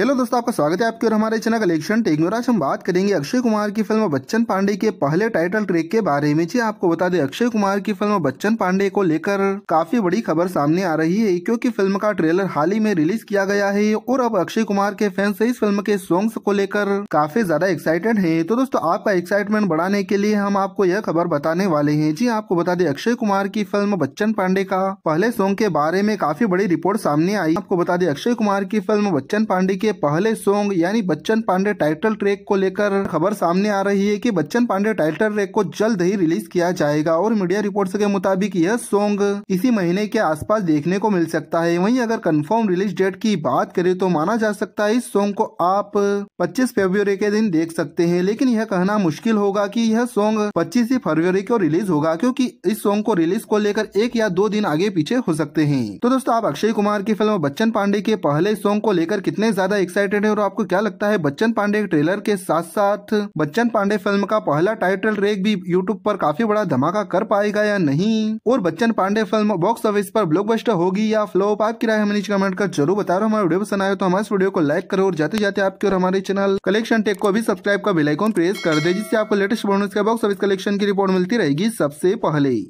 hello दोस्तों आपका स्वागत है आपके और हमारे चैनल कलेक्शन टेक में आज हम बात करेंगे अक्षय कुमार की फिल्म बच्चन पांडे के पहले टाइटल ट्रेक के बारे में जी आपको बता दें अक्षय कुमार की फिल्म बच्चन पांडे को लेकर काफी बड़ी खबर सामने आ रही है क्योंकि फिल्म का ट्रेलर हाल ही में रिलीज किया गया है और अब अक्षय कुमार के फैंस इस फिल्म के सॉन्ग्स को लेकर काफी ज्यादा एक्साइटेड है तो दोस्तों आपका एक्साइटमेंट बढ़ाने के लिए हम आपको यह खबर बताने वाले है जी आपको बता दें अक्षय कुमार की फिल्म बच्चन पांडे का पहले सॉन्ग के बारे में काफी बड़ी रिपोर्ट सामने आई आपको बता दें अक्षय कुमार की फिल्म बच्चन पांडे के के पहले सॉन्ग यानी बच्चन पांडे टाइटल ट्रैक को लेकर खबर सामने आ रही है कि बच्चन पांडे टाइटल ट्रैक को जल्द ही रिलीज किया जाएगा और मीडिया रिपोर्ट्स के मुताबिक यह सॉन्ग इसी महीने के आसपास देखने को मिल सकता है वहीं अगर कंफर्म रिलीज डेट की बात करें तो माना जा सकता है इस सॉन्ग को आप पच्चीस फेब्रुवरी के दिन देख सकते हैं लेकिन यह कहना मुश्किल होगा की यह सॉन्ग पच्चीस फरवरी को रिलीज होगा क्यूँकी इस सॉन्ग को रिलीज को लेकर एक या दो दिन आगे पीछे हो सकते हैं तो दोस्तों आप अक्षय कुमार की फिल्म बच्चन पांडे के पहले सॉन्ग को लेकर कितने ज्यादा एक्साइटेड है और आपको क्या लगता है बच्चन पांडे ट्रेलर के साथ साथ बच्चन पांडे फिल्म का पहला टाइटल रेक भी यूट्यूब पर काफी बड़ा धमाका कर पाएगा या नहीं और Bachchan Pandey film box office पर ब्लॉकबस्टर होगी या फ्लॉप आपकी राय हमें कमेंट कर जरूर बता रहा हमारे वीडियो पसंद आए तो हमारे वीडियो को लाइक करो और जाते जाते आपके और हमारे चैनल कलेक्शन टेक को भी सब्सक्राइब का बेलाइकॉन प्रेस कर दे जिससे आपको लेटेस्ट बोनस का बॉक्स ऑफिस कलेक्शन की रिपोर्ट मिलती रहेगी सबसे पहले